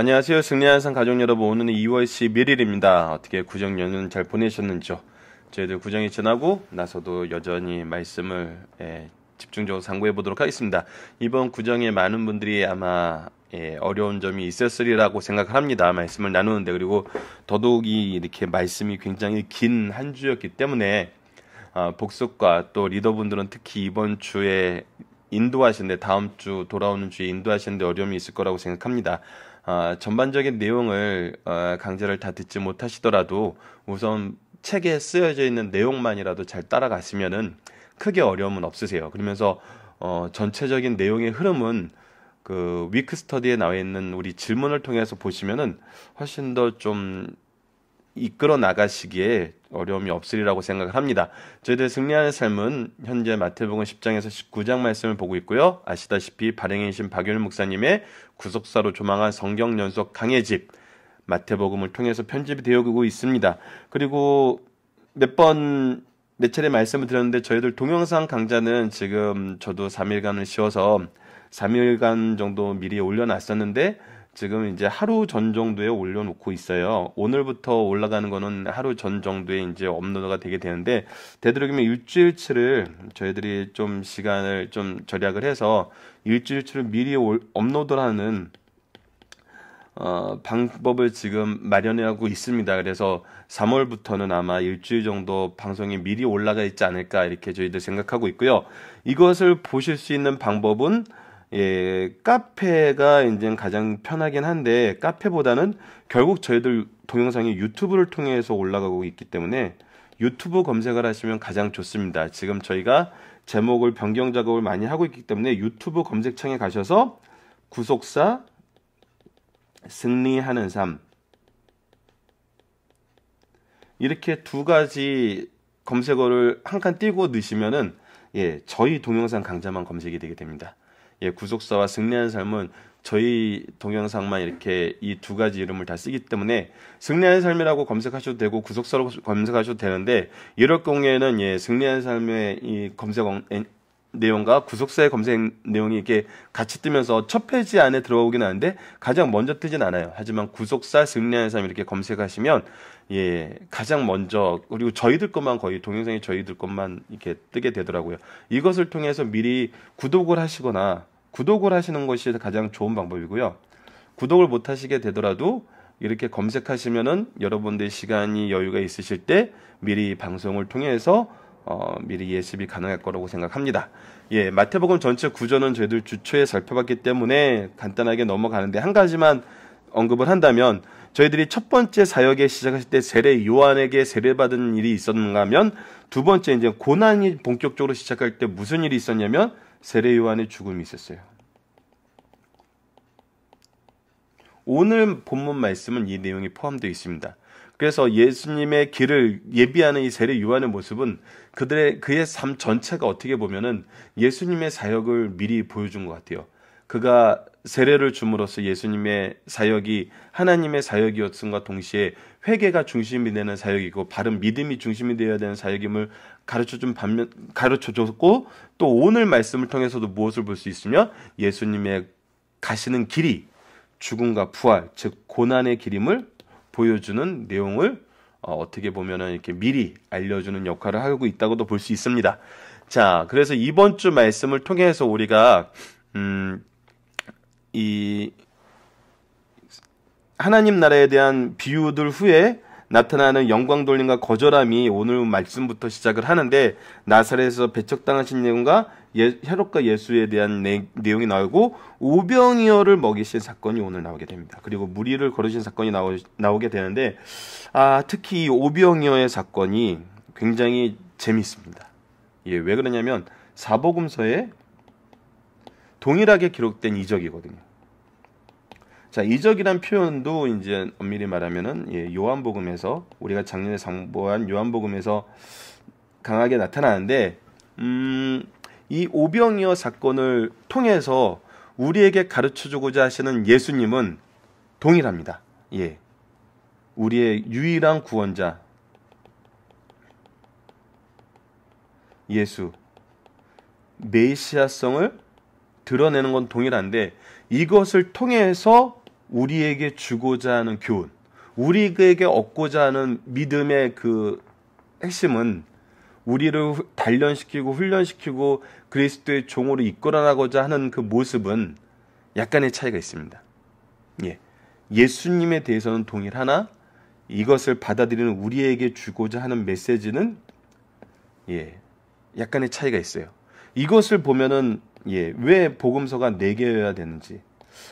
안녕하세요. 승리하는 상 가족 여러분. 오늘은 2월 11일입니다. 어떻게 구정 연휴는 잘 보내셨는지요? 저희들 구정이 지나고 나서도 여전히 말씀을 예, 집중적으로 상고해 보도록 하겠습니다. 이번 구정에 많은 분들이 아마 예, 어려운 점이 있었으리라고 생각합니다. 말씀을 나누는데 그리고 더더욱이 이렇게 말씀이 굉장히 긴 한 주였기 때문에 아, 복습과 또 리더분들은 특히 이번 주에 인도하시는데 다음 주 돌아오는 주에 인도하시는데 어려움이 있을 거라고 생각합니다. 어, 전반적인 내용을 어, 강좌를 다 듣지 못하시더라도 우선 책에 쓰여져 있는 내용만이라도 잘 따라가시면은 크게 어려움은 없으세요. 그러면서 어, 전체적인 내용의 흐름은 그 위크 스터디에 나와 있는 우리 질문을 통해서 보시면은 훨씬 더좀 이끌어 나가시기에 어려움이 없으리라고 생각을 합니다. 저희들 승리하는 삶은 현재 마태복음 10장에서 19장 말씀을 보고 있고요. 아시다시피 발행이신 박윤일 목사님의 구속사로 조망한 성경 연속 강해집 마태복음을 통해서 편집이 되어가고 있습니다. 그리고 몇 번, 몇 차례 말씀을 드렸는데 저희들 동영상 강좌는 지금 저도 3일간을 쉬어서 3일간 정도 미리 올려놨었는데 지금 이제 하루 전 정도에 올려놓고 있어요. 오늘부터 올라가는 거는 하루 전 정도에 이제 업로드가 되게 되는데 되도록이면 일주일치를 저희들이 좀 시간을 좀 절약을 해서 일주일치를 미리 올, 업로드하는 어, 방법을 지금 마련하고 있습니다. 그래서 3월부터는 아마 일주일 정도 방송이 미리 올라가 있지 않을까 이렇게 저희들 생각하고 있고요. 이것을 보실 수 있는 방법은 예, 카페가 이제 가장 편하긴 한데 카페보다는 결국 저희들 동영상이 유튜브를 통해서 올라가고 있기 때문에 유튜브 검색을 하시면 가장 좋습니다. 지금 저희가 제목을 변경 작업을 많이 하고 있기 때문에 유튜브 검색창에 가셔서 구속사 승리하는 삶 이렇게 두 가지 검색어를 한 칸 띄고 넣으시면은 예, 저희 동영상 강좌만 검색이 되게 됩니다. 예, 구속사와 승리하는 삶은 저희 동영상만 이렇게 이 두 가지 이름을 다 쓰기 때문에 승리하는 삶이라고 검색하셔도 되고 구속사로 검색하셔도 되는데 이럴 경우에는 예, 승리하는 삶의 이 검색 어, 내용과 구속사의 검색 내용이 이렇게 같이 뜨면서 첫 페이지 안에 들어오긴 하는데 가장 먼저 뜨진 않아요. 하지만 구속사 승리하는 삶 이렇게 검색하시면 예, 예, 가장 먼저 그리고 저희들 것만 거의 동영상이 저희들 것만 이렇게 뜨게 되더라고요. 이것을 통해서 미리 구독을 하시거나 구독을 하시는 것이 가장 좋은 방법이고요. 구독을 못 하시게 되더라도 이렇게 검색하시면은 여러분들 시간이 여유가 있으실 때 미리 방송을 통해서 어, 미리 예습이 가능할 거라고 생각합니다. 예, 마태복음 전체 구조는 저희들 주초에 살펴봤기 때문에 간단하게 넘어가는데 한 가지만 언급을 한다면 저희들이 첫 번째 사역에 시작했을 때 세례 요한에게 세례받은 일이 있었는가 하면 두 번째 이제 고난이 본격적으로 시작할 때 무슨 일이 있었냐면 세례 요한의 죽음이 있었어요. 오늘 본문 말씀은 이 내용이 포함되어 있습니다. 그래서 예수님의 길을 예비하는 이 세례 요한의 모습은 그들의 그의 삶 전체가 어떻게 보면은 예수님의 사역을 미리 보여준 것 같아요. 그가 세례를 줌으로써 예수님의 사역이 하나님의 사역이었음과 동시에 회개가 중심이 되는 사역이고 바른 믿음이 중심이 되어야 되는 사역임을 가르쳐 준 반면 가르쳐 줬고 또 오늘 말씀을 통해서도 무엇을 볼 수 있으며 예수님의 가시는 길이 죽음과 부활 즉 고난의 길임을 보여주는 내용을 어, 어떻게 보면은 이렇게 미리 알려주는 역할을 하고 있다고도 볼 수 있습니다. 자, 그래서 이번 주 말씀을 통해서 우리가 음, 이 하나님 나라에 대한 비유들 후에 나타나는 영광 돌림과 거절함이 오늘 말씀부터 시작을 하는데 나사렛에서 배척당하신 내용과 예, 헤롯과 예수에 대한 내, 용이 나오고 오병이어를 먹이신 사건이 오늘 나오게 됩니다. 그리고 무리를 거르신 사건이 나오, 나오게 되는데 아, 특히 이 오병이어의 사건이 굉장히 재미있습니다 예, 왜 그러냐면 사복음서에 동일하게 기록된 이적이거든요. 자, 이적이란 표현도 이제 엄밀히 말하면은 예, 요한복음에서 우리가 작년에 상보한 요한복음에서 강하게 나타나는데 음, 이 오병이어 사건을 통해서 우리에게 가르쳐 주고자 하시는 예수님은 동일합니다. 예. 우리의 유일한 구원자 예수 메시아성을 드러내는 건 동일한데 이것을 통해서 우리에게 주고자 하는 교훈, 우리에게 얻고자 하는 믿음의 그 핵심은 우리를 단련시키고 훈련시키고 그리스도의 종으로 이끌어나가고자 하는 그 모습은 약간의 차이가 있습니다. 예. 예수님에 대해서는 동일하나 이것을 받아들이는 우리에게 주고자 하는 메시지는 예. 약간의 차이가 있어요. 이것을 보면은 예, 왜 복음서가 네 개여야 되는지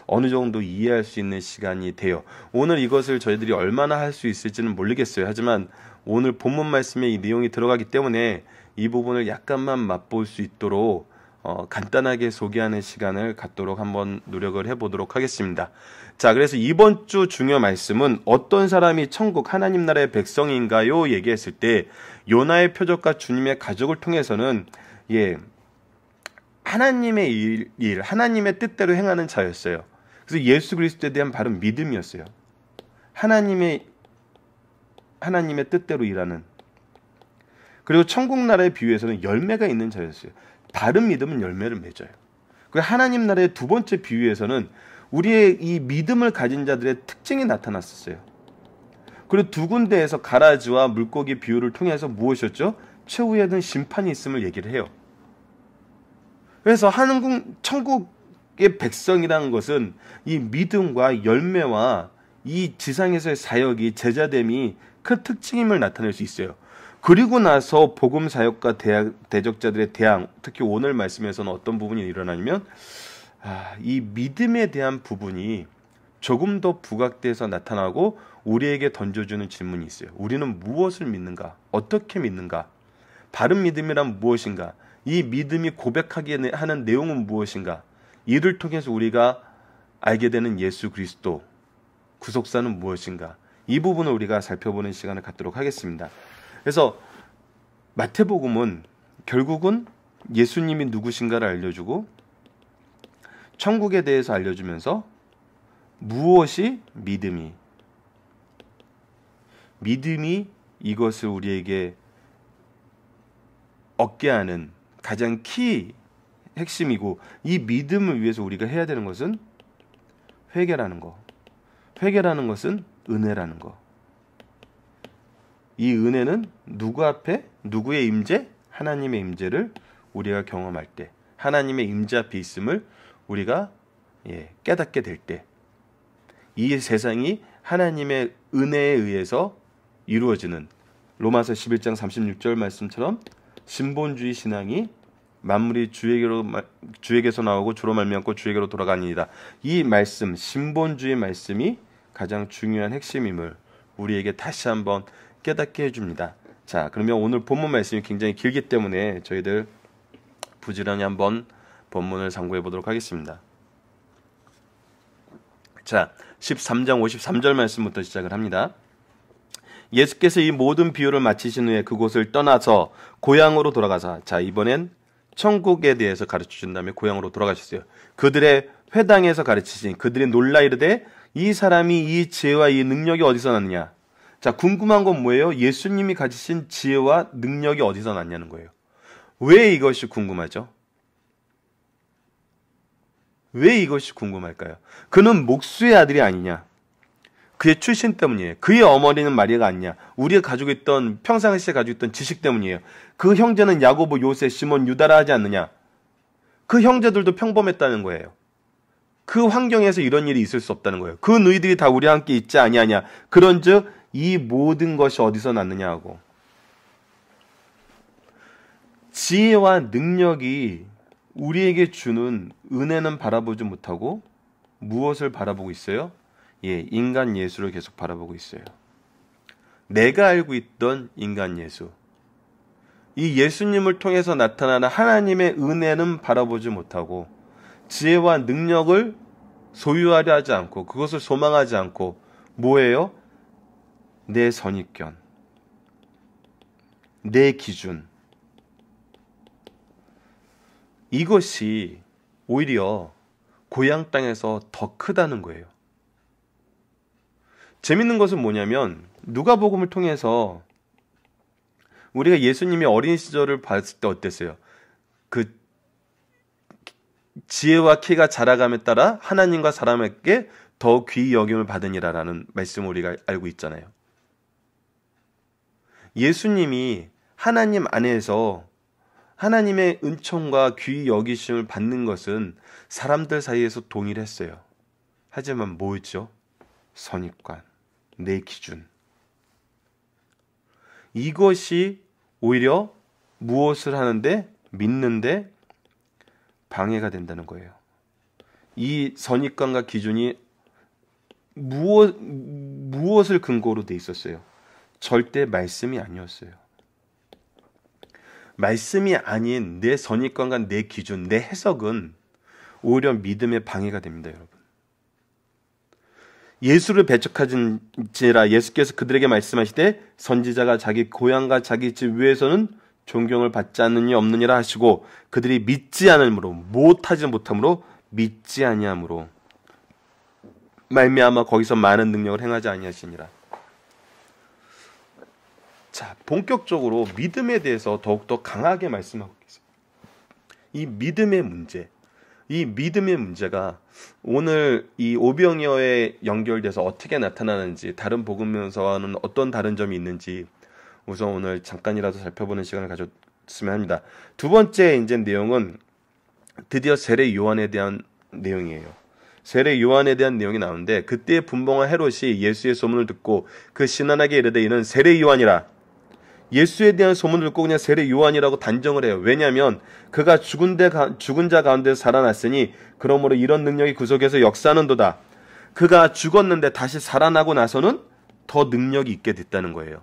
어느 정도 이해할 수 있는 시간이 돼요. 오늘 이것을 저희들이 얼마나 할 수 있을지는 모르겠어요. 하지만 오늘 본문 말씀에 이 내용이 들어가기 때문에 이 부분을 약간만 맛볼 수 있도록 어, 간단하게 소개하는 시간을 갖도록 한번 노력을 해보도록 하겠습니다. 자, 그래서 이번 주 중요 말씀은 어떤 사람이 천국 하나님 나라의 백성인가요? 얘기했을 때 요나의 표적과 주님의 가족을 통해서는 예, 하나님의 일, 하나님의 뜻대로 행하는 자였어요. 그래서 예수 그리스도에 대한 바른 믿음이었어요. 하나님의 하나님의 뜻대로 일하는 그리고 천국 나라의비유에서는 열매가 있는 자였어요. 바른 믿음은 열매를 맺어요. 그리고 하나님 나라의 두 번째 비유에서는 우리의 이 믿음을 가진 자들의 특징이 나타났었어요. 그리고 두 군데에서 가라지와 물고기 비유를 통해서 무엇이었죠? 최후에는 심판이 있음을 얘기를 해요. 그래서 한국 천국의 백성이라는 것은 이 믿음과 열매와 이 지상에서의 사역이 제자됨이 큰 특징임을 나타낼 수 있어요. 그리고 나서 복음 사역과 대 대적자들의 대항, 특히 오늘 말씀에서는 어떤 부분이 일어나냐면 아, 이 믿음에 대한 부분이 조금 더 부각돼서 나타나고 우리에게 던져주는 질문이 있어요. 우리는 무엇을 믿는가? 어떻게 믿는가? 바른 믿음이란 무엇인가? 이 믿음이 고백하게 하는 내용은 무엇인가? 이를 통해서 우리가 알게 되는 예수 그리스도 구속사는 무엇인가? 이 부분을 우리가 살펴보는 시간을 갖도록 하겠습니다. 그래서 마태복음은 결국은 예수님이 누구신가를 알려주고 천국에 대해서 알려주면서 무엇이 믿음이 믿음이 이것을 우리에게 얻게 하는 가장 키 핵심이고 이 믿음을 위해서 우리가 해야 되는 것은 회개라는 거. 회개라는 것은 은혜라는 거. 이 은혜는 누구 앞에 누구의 임재? 하나님의 임재를 우리가 경험할 때 하나님의 임재 앞에 있음을 우리가 예, 깨닫게 될때이 세상이 하나님의 은혜에 의해서 이루어지는 로마서 11장 36절 말씀처럼 신본주의 신앙이 만물이 주에게로 주에게서 나오고 주로 말미암고 주에게로 돌아가니이다. 이 말씀 신본주의 말씀이 가장 중요한 핵심임을 우리에게 다시 한번 깨닫게 해줍니다. 자, 그러면 오늘 본문 말씀이 굉장히 길기 때문에 저희들 부지런히 한번 본문을 상고해 보도록 하겠습니다. 자, 13장 53절 말씀부터 시작을 합니다. 예수께서 이 모든 비유를 마치신 후에 그곳을 떠나서 고향으로 돌아가사 자 이번엔 천국에 대해서 가르쳐 준 다음에 고향으로 돌아가셨어요. 그들의 회당에서 가르치신 그들이 놀라 이르되 이 사람이 이 지혜와 이 능력이 어디서 났냐? 자 궁금한 건 뭐예요? 예수님이 가지신 지혜와 능력이 어디서 났냐는 거예요. 왜 이것이 궁금하죠? 왜 이것이 궁금할까요? 그는 목수의 아들이 아니냐? 그의 출신 때문이에요. 그의 어머니는 마리아가 아니냐. 우리가 가지고 있던 평상시에 가지고 있던 지식 때문이에요. 그 형제는 야고보, 요셉, 시몬, 유다라 하지 않느냐. 그 형제들도 평범했다는 거예요. 그 환경에서 이런 일이 있을 수 없다는 거예요. 그 너희들이 다 우리와 함께 있지 아니하냐. 그런즉 이 모든 것이 어디서 났느냐 하고 지혜와 능력이 우리에게 주는 은혜는 바라보지 못하고 무엇을 바라보고 있어요? 예, 인간 예수를 계속 바라보고 있어요. 내가 알고 있던 인간 예수. 이 예수님을 통해서 나타나는 하나님의 은혜는 바라보지 못하고 지혜와 능력을 소유하려 하지 않고 그것을 소망하지 않고 뭐예요? 내 선입견, 내 기준. 이것이 오히려 고향 땅에서 더 크다는 거예요. 재밌는 것은 뭐냐면 누가복음을 통해서 우리가 예수님이 어린 시절을 봤을 때 어땠어요? 그 지혜와 키가 자라감에 따라 하나님과 사람에게 더 귀히 여김을 받으니라라는 말씀을 우리가 알고 있잖아요. 예수님이 하나님 안에서 하나님의 은총과 귀히 여기심을 받는 것은 사람들 사이에서 동일했어요. 하지만 뭐였죠? 선입관. 내 기준. 이것이 오히려 무엇을 하는데 믿는데 방해가 된다는 거예요. 이 선입관과 기준이 무엇 무엇을 근거로 돼 있었어요? 절대 말씀이 아니었어요. 말씀이 아닌 내 선입관과 내 기준, 내 해석은 오히려 믿음에 방해가 됩니다, 여러분. 예수를 배척하진지라 예수께서 그들에게 말씀하시되 선지자가 자기 고향과 자기 집 위에서는 존경을 받지 않느니 없느니라 하시고 그들이 믿지 않으므로 못하지 못함으로 믿지 아니함으로 말미암아 거기서 많은 능력을 행하지 아니하시니라. 자, 본격적으로 믿음에 대해서 더욱더 강하게 말씀하고 계십니다. 이 믿음의 문제, 이 믿음의 문제가 오늘 이 오병여에 연결돼서 어떻게 나타나는지 다른 복음면서와는 어떤 다른 점이 있는지 우선 오늘 잠깐이라도 살펴보는 시간을 가졌으면 합니다. 두 번째 이제 내용은 드디어 세례 요한에 대한 내용이에요. 세례 요한에 대한 내용이 나오는데 그때 분봉한 헤롯이 예수의 소문을 듣고 그 신안하게 이르되 이는 세례 요한이라 예수에 대한 소문을 듣고 그냥 세례 요한이라고 단정을 해요. 왜냐하면 그가 죽은, 데, 죽은 자 가운데서 살아났으니 그러므로 이런 능력이 그 속에서 역사하는도다. 그가 죽었는데 다시 살아나고 나서는 더 능력이 있게 됐다는 거예요.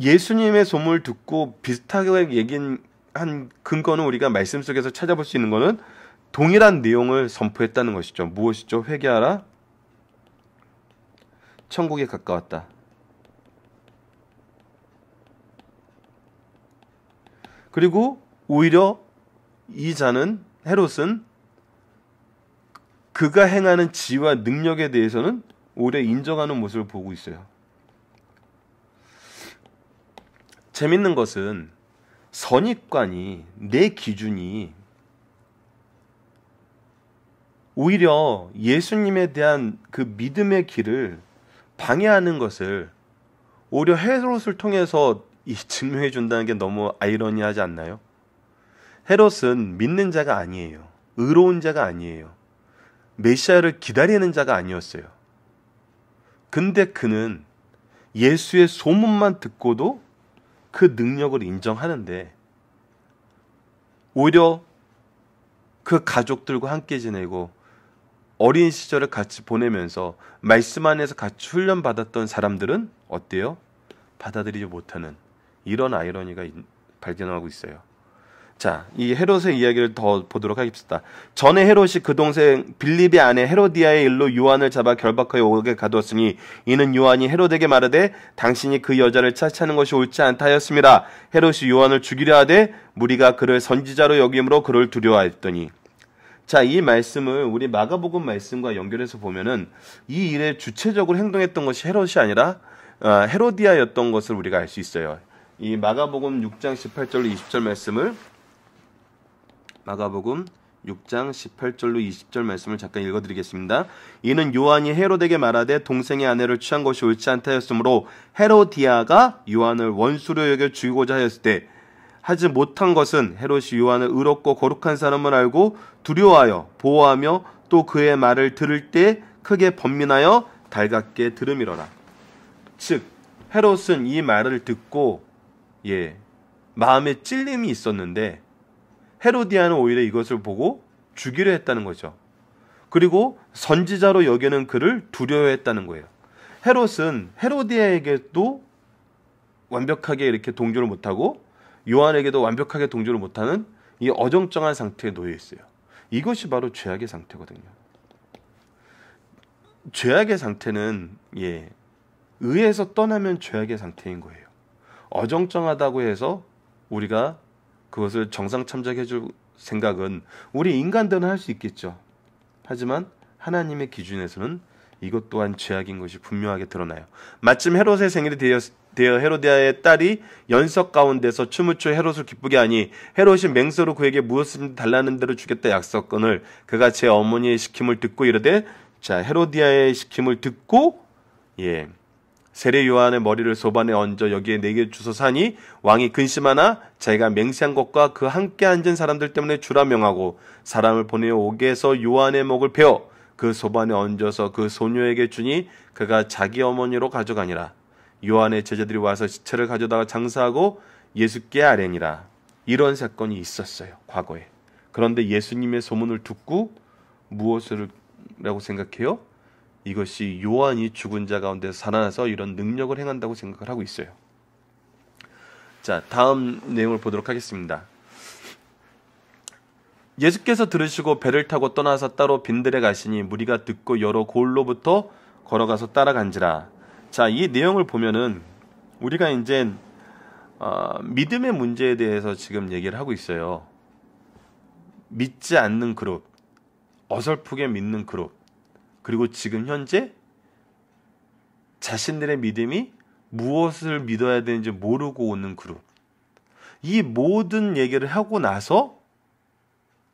예수님의 소문을 듣고 비슷하게 얘기한 근거는 우리가 말씀 속에서 찾아볼 수 있는 거는 동일한 내용을 선포했다는 것이죠. 무엇이죠? 회개하라. 천국에 가까웠다. 그리고 오히려 이 자는 헤롯은 그가 행하는 지와 능력에 대해서는 오히려 인정하는 모습을 보고 있어요. 재밌는 것은 선입관이 내 기준이 오히려 예수님에 대한 그 믿음의 길을 방해하는 것을 오히려 헤롯을 통해서 이 증명해 준다는 게 너무 아이러니하지 않나요? 헤롯은 믿는 자가 아니에요. 의로운 자가 아니에요. 메시아를 기다리는 자가 아니었어요. 근데 그는 예수의 소문만 듣고도 그 능력을 인정하는데 오히려 그 가족들과 함께 지내고 어린 시절을 같이 보내면서 말씀 안에서 같이 훈련받았던 사람들은 어때요? 받아들이지 못하는 이런 아이러니가 발견하고 있어요. 자, 이 헤롯의 이야기를 더 보도록 하겠습니다. 전에 헤롯이 그 동생 빌립의 아내 헤로디아의 일로 요한을 잡아 결박하여 오게 가두었으니 이는 요한이 헤롯에게 말하되 당신이 그 여자를 차치하는 것이 옳지 않다 하였습니다. 헤롯이 요한을 죽이려 하되 무리가 그를 선지자로 여김으로 그를 두려워했더니 자, 이 말씀을 우리 마가복음 말씀과 연결해서 보면은 이 일에 주체적으로 행동했던 것이 헤롯이 아니라 어, 헤로디아였던 것을 우리가 알 수 있어요. 이 마가복음 6장 18절로 20절 말씀을 마가복음 6장 18절로 20절 말씀을 잠깐 읽어드리겠습니다. 이는 요한이 헤로에게 말하되 동생의 아내를 취한 것이 옳지 않다 였으므로 헤로디아가 요한을 원수로 여겨 죽이고자 하였을 때 하지 못한 것은 헤롯이 요한을 의롭고 거룩한 사람을 알고 두려워하여 보호하며 또 그의 말을 들을 때 크게 범민하여 달갑게 들음이로라즉 헤롯은 이 말을 듣고 예, 마음에 찔림이 있었는데 헤로디아는 오히려 이것을 보고 죽이려 했다는 거죠. 그리고 선지자로 여기는 그를 두려워했다는 거예요. 헤롯은 헤로디아에게도 완벽하게 이렇게 동조를 못하고 요한에게도 완벽하게 동조를 못하는 이 어정쩡한 상태에 놓여 있어요. 이것이 바로 죄악의 상태거든요. 죄악의 상태는 예 의에서 떠나면 죄악의 상태인 거예요. 어정쩡하다고 해서 우리가 그것을 정상 참작해 줄 생각은 우리 인간들은 할 수 있겠죠. 하지만 하나님의 기준에서는 이것 또한 죄악인 것이 분명하게 드러나요. 마침 헤롯의 생일이 되어 헤로디아의 딸이 연석 가운데서 춤을 추 헤롯을 기쁘게 하니 헤롯이 맹서로 그에게 무엇을 달라는 대로 주겠다 약속건을 그가 제 어머니의 시킴을 듣고 이르되 자 헤로디아의 시킴을 듣고 예 세례 요한의 머리를 소반에 얹어 여기에 내게 주소사니 왕이 근심하나 자기가 맹세한 것과 그 함께 앉은 사람들 때문에 주라 명하고 사람을 보내어 오게 해서 요한의 목을 베어 그 소반에 얹어서 그 소녀에게 주니 그가 자기 어머니로 가져가니라 요한의 제자들이 와서 시체를 가져다가 장사하고 예수께 아뢰니라 이런 사건이 있었어요 과거에 그런데 예수님의 소문을 듣고 무엇을 라고 생각해요? 이것이 요한이 죽은 자 가운데 살아나서 이런 능력을 행한다고 생각을 하고 있어요. 자, 다음 내용을 보도록 하겠습니다. 예수께서 들으시고 배를 타고 떠나서 따로 빈들에 가시니 무리가 듣고 여러 골로부터 걸어가서 따라간지라. 자, 이 내용을 보면은 우리가 이제 어, 믿음의 문제에 대해서 지금 얘기를 하고 있어요. 믿지 않는 그룹, 어설프게 믿는 그룹, 그리고 지금 현재 자신들의 믿음이 무엇을 믿어야 되는지 모르고 오는 그룹. 이 모든 얘기를 하고 나서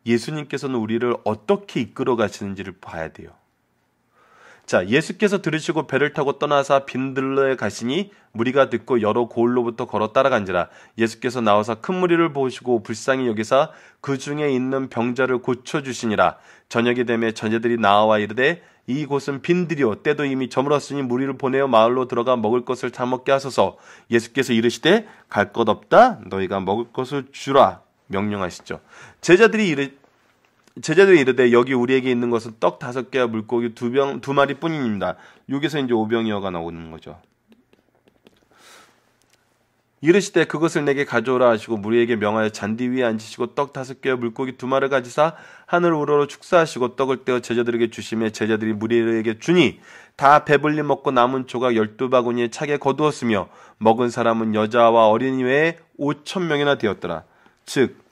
예수님께서는 우리를 어떻게 이끌어 가시는지를 봐야 돼요. 자, 예수께서 들으시고 배를 타고 떠나사 빈들러에 가시니 무리가 듣고 여러 고을로부터 걸어 따라간지라 예수께서 나와서 큰 무리를 보시고 불쌍히 여기사 그 중에 있는 병자를 고쳐 주시니라 저녁이 되매 전제들이 나와 이르되 이곳은 빈들이요 때도 이미 저물었으니 무리를 보내어 마을로 들어가 먹을 것을 다 먹게 하소서. 예수께서 이르시되 갈 것 없다 너희가 먹을 것을 주라 명령하시죠. 제자들이 이르 제자들이 이르되 여기 우리에게 있는 것은 떡 다섯 개와 물고기 두병두 마리뿐입니다. 여기서 이제 오병이어가 나오는 거죠. 이르시되 그것을 내게 가져오라 하시고 무리에게 명하여 잔디 위에 앉히시고 떡 다섯 개와 물고기 두 마리가 지사 하늘 우러러 축사하시고 떡을 떼어 제자들에게 주심에 제자들이 무리에게 주니 다 배불리 먹고 남은 조각 열두 바구니에 차게 거두었으며 먹은 사람은 여자와 어린이 외에 오천 명이나 되었더라 즉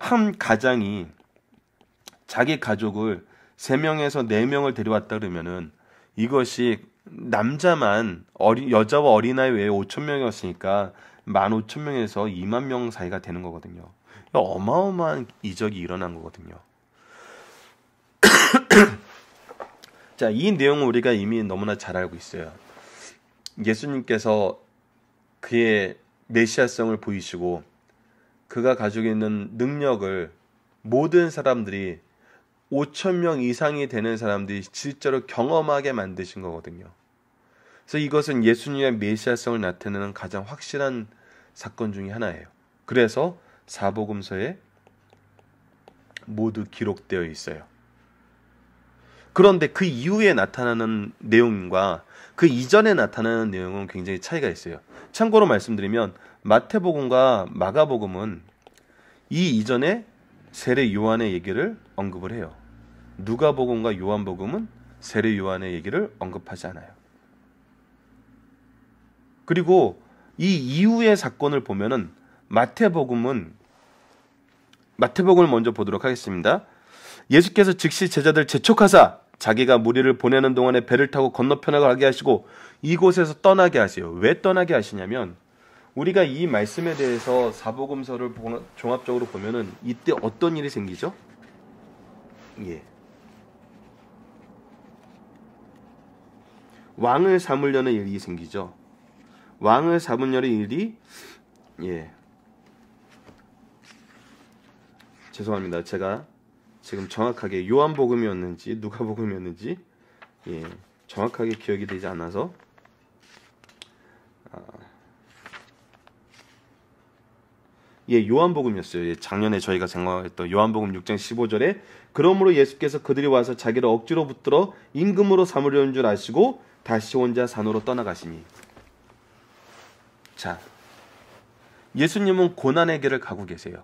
한 가장이 자기 가족을 세 명에서 네 명을 데려왔다 그러면은 이것이 남자만 어리, 여자와 어린아이 외에 5천 명이었으니까 1만 5천 명에서 2만 명 사이가 되는 거거든요. 어마어마한 이적이 일어난 거거든요. 자, 이내용을 우리가 이미 너무나 잘 알고 있어요. 예수님께서 그의 메시아성을 보이시고 그가 가지고 있는 능력을 모든 사람들이 5천 명 이상이 되는 사람들이 실제로 경험하게 만드신 거거든요. 그래서 이것은 예수님의 메시아성을 나타내는 가장 확실한 사건 중의 하나예요. 그래서 사복음서에 모두 기록되어 있어요. 그런데 그 이후에 나타나는 내용과 그 이전에 나타나는 내용은 굉장히 차이가 있어요. 참고로 말씀드리면 마태복음과 마가복음은 이 이전에 세례 요한의 얘기를 언급을 해요. 누가복음과 요한복음은 세례 요한의 얘기를 언급하지 않아요. 그리고 이 이후의 사건을 보면은 마태복음은 마태복음을 먼저 보도록 하겠습니다. 예수께서 즉시 제자들 재촉하사 자기가 무리를 보내는 동안에 배를 타고 건너편에 가게 하시고 이곳에서 떠나게 하세요. 왜 떠나게 하시냐면 우리가 이 말씀에 대해서 사복음서를 종합적으로 보면은 이때 어떤 일이 생기죠? 예. 왕을 삼으려는 일이 생기죠. 왕을 4분열의 일이예 죄송합니다 제가 지금 정확하게 요한복음이었는지 누가복음이었는지 예 정확하게 기억이 되지 않아서 아, 예, 요한복음이었어요. 예, 작년에 저희가 생각했던 요한복음 6장 15절에 그러므로 예수께서 그들이 와서 자기를 억지로 붙들어 임금으로 삼으려는 줄 아시고 다시 혼자 산으로 떠나가시니 자, 예수님은 고난의 길을 가고 계세요.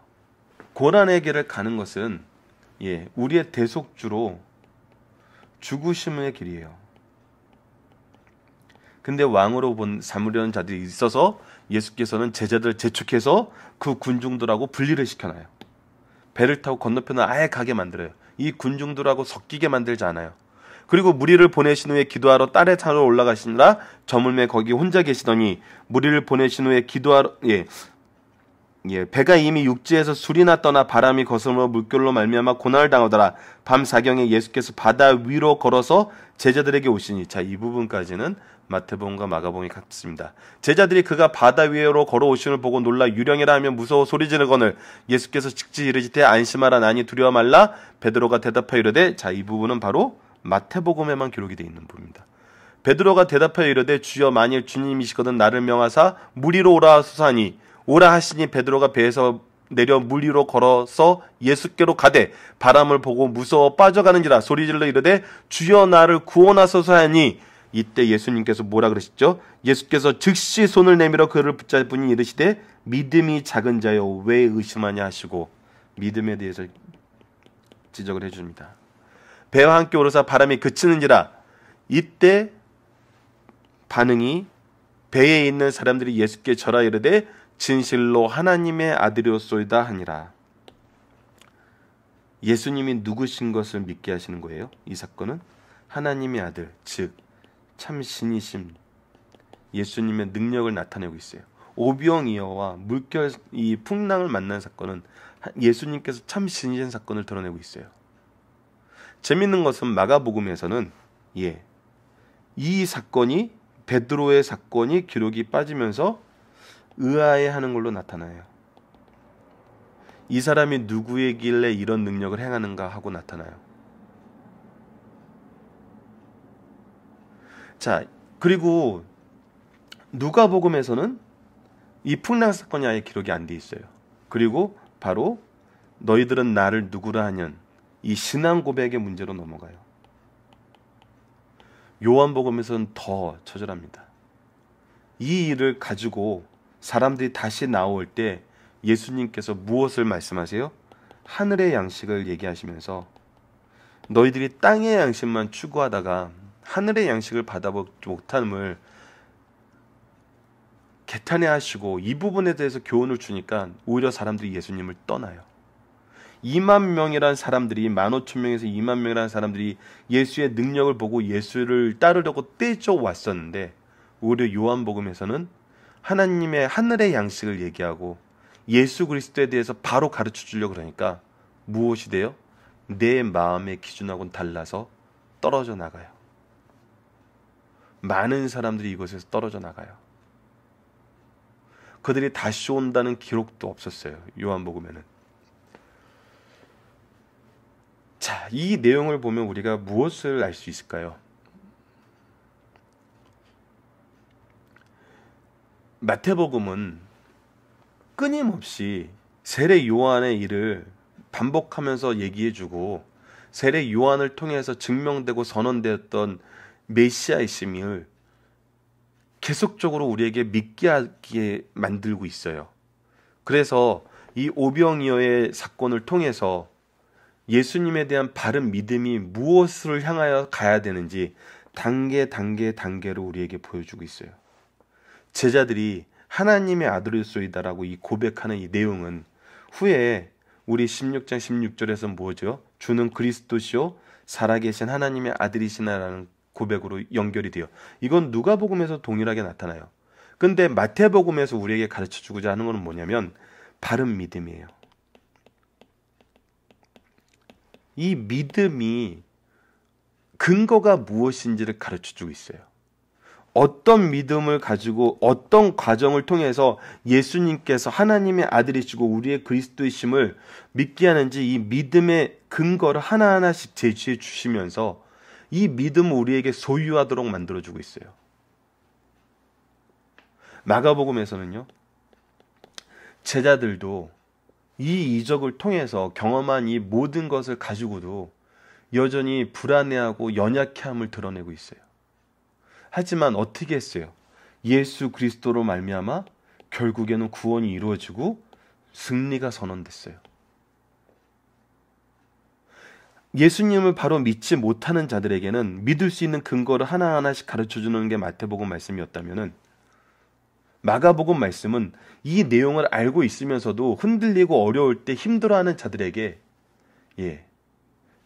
고난의 길을 가는 것은 예, 우리의 대속주로 죽으심의 길이에요. 근데 왕으로 본 사무려는 자들이 있어서 예수께서는 제자들 재촉해서 그 군중들하고 분리를 시켜놔요. 배를 타고 건너편을 아예 가게 만들어요. 이 군중들하고 섞이게 만들지 않아요. 그리고 무리를 보내신 후에 기도하러 딸의 차로 올라가시니라 저물매 거기 혼자 계시더니 무리를 보내신 후에 기도하러 예 예, 배가 이미 육지에서 술이나 떠나 바람이 거슬러 물결로 말미암아 고난을 당하더라. 밤 사경에 예수께서 바다 위로 걸어서 제자들에게 오시니 자 이 부분까지는 마태복음과 마가복음이 같습니다. 제자들이 그가 바다 위로 걸어오시는 보고 놀라 유령이라 하며 무서워 소리 지르거늘 예수께서 직지 이르시되 안심하라 나니 두려워 말라 베드로가 대답하여 이르되 자 이 부분은 바로 마태복음에만 기록이 되어 있는 부분입니다. 베드로가 대답하여 이르되 주여 만일 주님이시거든 나를 명하사 물 위로 오라 하소서하니 오라 하시니 베드로가 배에서 내려 물 위로 걸어서 예수께로 가되 바람을 보고 무서워 빠져가는지라 소리질러 이르되 주여 나를 구원하소서 하니 이때 예수님께서 뭐라 그러시죠? 예수께서 즉시 손을 내밀어 그를 붙잡으니 이르시되 믿음이 작은 자여 왜 의심하냐 하시고 믿음에 대해서 지적을 해줍니다. 배와 함께 오르사 바람이 그치는지라 이때 반응이 배에 있는 사람들이 예수께 절하 이르되 진실로 하나님의 아들이었소이다 하니라. 예수님이 누구신 것을 믿게 하시는 거예요. 이 사건은 하나님의 아들, 즉 참 신이심 예수님의 능력을 나타내고 있어요. 오병이어와 물결 이 풍랑을 만난 사건은 예수님께서 참 신이신 사건을 드러내고 있어요. 재밌는 것은 마가복음에서는 예. 이 사건이 베드로의 사건이 기록이 빠지면서 의아해하는 걸로 나타나요. 이 사람이 누구이길래 이런 능력을 행하는가 하고 나타나요. 자, 그리고 누가복음에서는 이 풍랑 사건이 아예 기록이 안 돼 있어요. 그리고 바로 너희들은 나를 누구라 하냐 이 신앙 고백의 문제로 넘어가요. 요한복음에서는 더 처절합니다. 이 일을 가지고 사람들이 다시 나올 때 예수님께서 무엇을 말씀하세요? 하늘의 양식을 얘기하시면서 너희들이 땅의 양식만 추구하다가 하늘의 양식을 받아보지 못함을 개탄해 하시고 이 부분에 대해서 교훈을 주니까 오히려 사람들이 예수님을 떠나요. 2만 명이란 사람들이 15,000명에서 2만 명이란 사람들이 예수의 능력을 보고 예수를 따르려고 떼져왔었는데 오히려 요한복음에서는 하나님의 하늘의 양식을 얘기하고 예수 그리스도에 대해서 바로 가르쳐 주려고 그러니까 무엇이 돼요? 내 마음의 기준하고는 달라서 떨어져 나가요. 많은 사람들이 이곳에서 떨어져 나가요. 그들이 다시 온다는 기록도 없었어요. 요한복음에는. 자, 이 내용을 보면 우리가 무엇을 알 수 있을까요? 마태복음은 끊임없이 세례 요한의 일을 반복하면서 얘기해주고 세례 요한을 통해서 증명되고 선언되었던 메시아이심을 계속적으로 우리에게 믿게 하게 만들고 있어요. 그래서 이 오병이어의 사건을 통해서 예수님에 대한 바른 믿음이 무엇을 향하여 가야 되는지 단계 단계 단계로 우리에게 보여주고 있어요. 제자들이 하나님의 아들일소이다라고 이 고백하는 이 내용은 후에 우리 16장 16절에서 뭐죠? 주는 그리스도시요 살아계신 하나님의 아들이시나라는 고백으로 연결이 돼요. 이건 누가복음에서 동일하게 나타나요. 근데 마태복음에서 우리에게 가르쳐 주고자 하는 것은 뭐냐면 바른 믿음이에요. 이 믿음이 근거가 무엇인지를 가르쳐 주고 있어요. 어떤 믿음을 가지고 어떤 과정을 통해서 예수님께서 하나님의 아들이시고 우리의 그리스도이심을 믿게 하는지 이 믿음의 근거를 하나하나씩 제시해 주시면서 이 믿음을 우리에게 소유하도록 만들어 주고 있어요. 마가복음에서는요. 제자들도 이 이적을 통해서 경험한 이 모든 것을 가지고도 여전히 불안해하고 연약함을 드러내고 있어요. 하지만 어떻게 했어요? 예수 그리스도로 말미암아 결국에는 구원이 이루어지고 승리가 선언됐어요. 예수님을 바로 믿지 못하는 자들에게는 믿을 수 있는 근거를 하나하나씩 가르쳐 주는 게 마태복음 말씀이었다면은 마가복음 말씀은 이 내용을 알고 있으면서도 흔들리고 어려울 때 힘들어하는 자들에게 예,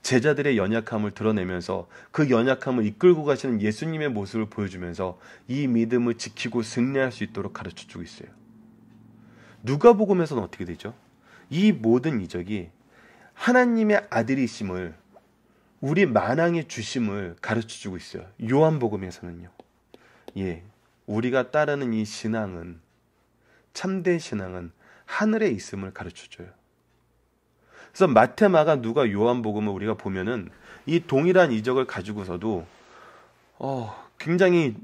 제자들의 연약함을 드러내면서 그 연약함을 이끌고 가시는 예수님의 모습을 보여주면서 이 믿음을 지키고 승리할 수 있도록 가르쳐 주고 있어요. 누가복음에서는 어떻게 되죠? 이 모든 이적이 하나님의 아들이심을 우리 만왕의 주심을 가르쳐 주고 있어요. 요한복음에서는요. 예. 우리가 따르는 이 신앙은 참된 신앙은 하늘에 있음을 가르쳐 줘요. 그래서 마테마가 누가 요한복음을 우리가 보면은 이 동일한 이적을 가지고서도 어, 굉장히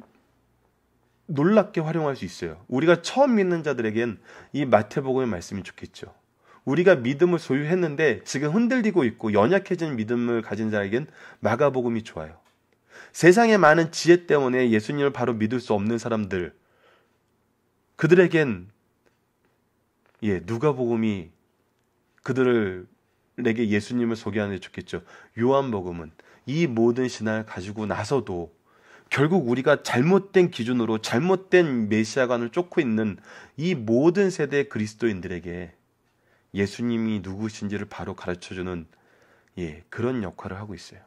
놀랍게 활용할 수 있어요. 우리가 처음 믿는 자들에겐 이 마태복음의 말씀이 좋겠죠. 우리가 믿음을 소유했는데 지금 흔들리고 있고 연약해진 믿음을 가진 자에겐 마가복음이 좋아요. 세상의 많은 지혜 때문에 예수님을 바로 믿을 수 없는 사람들 그들에겐 예, 누가복음이 그들에게 예수님을 소개하는 게 좋겠죠. 요한복음은 이 모든 신앙을 가지고 나서도 결국 우리가 잘못된 기준으로 잘못된 메시아관을 쫓고 있는 이 모든 세대 그리스도인들에게 예수님이 누구신지를 바로 가르쳐주는 예, 그런 역할을 하고 있어요.